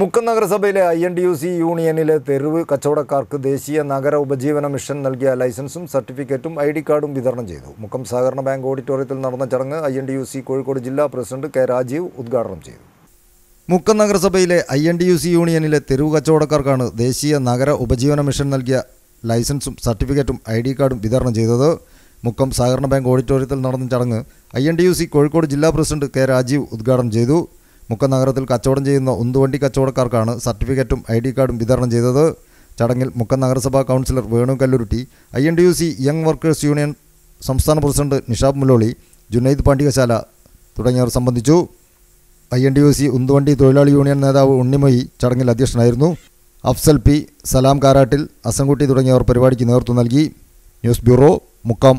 മുക്കം നഗരസഭയിലെ I N D U C യൂണിയനിലെ തെരുവ് കച്ചവടക്കാർക്ക് ദേശീയ നഗര ഉപജീവന മിഷൻ നൽകിയ ലൈസൻസും സർട്ടിഫിക്കറ്റും ഐ ഡി കാർഡും വിതരണം ചെയ്തു മുക്കം സഹകരണ ബാങ്ക് ഓഡിറ്റോറിയത്തിൽ നടന്ന ചടങ്ങ് I N D U C Kozhikode ജില്ലാ പ്രസിഡന്റ് കെ രാജീവ് ഉദ്ഘാടനം ചെയ്തു മുക്കം നഗരസഭയിലെ I N D U C യൂണിയനിലെ തെരുവ് കച്ചവടക്കാർക്കാണ് ദേശീയ നഗര ഉപജീവന മിഷൻ നൽകിയ ലൈസൻസും സർട്ടിഫിക്കറ്റും ഐ ഡി കാർഡും വിതരണം ചെയ്തത് മുക്കം സഹകരണ ബാങ്ക് ഓഡിറ്റോറിയത്തിൽ നടന്ന ചടങ്ങ് I N D U C Kozhikode ജില്ലാ പ്രസിഡന്റ് കെ രാജീവ് ഉദ്ഘാടനം ചെയ്തു നഗരത്തിൽ കച്ചവടം ചെയ്യുന്ന ഉന്തുവണ്ടി കച്ചവടക്കാർക്കാണ് സർട്ടിഫിക്കറ്റും ഐ ഡി കാർഡും വിതരണം ചെയ്തത് ചടങ്ങിൽ മുക്കം നഗരസഭാ councillor Venu Kalluruti I N D U C young workers union സംസ്ഥാന പ്രസിഡന്റ് നിഷാബ് മുലോളി ജുനൈദ് പാണ്ഡികശാല തുടങ്ങിയവർ സംബന്ധിച്ചു I N D U C ഉന്തുവണ്ടി തൊഴിലാളി യൂണിയൻ നേതാവ് ഉണ്ണിമൊയി ചടങ്ങിൽ അധ്യക്ഷനായിരുന്നു അഫ്സൽ പി സലാം കാരാട്ടിൽ അസംകുട്ടി തുടങ്ങിയവർ പരിപാടിക്ക് നേതൃത്വം നൽകി ന്യൂസ് ബ്യൂറോ മുക്കം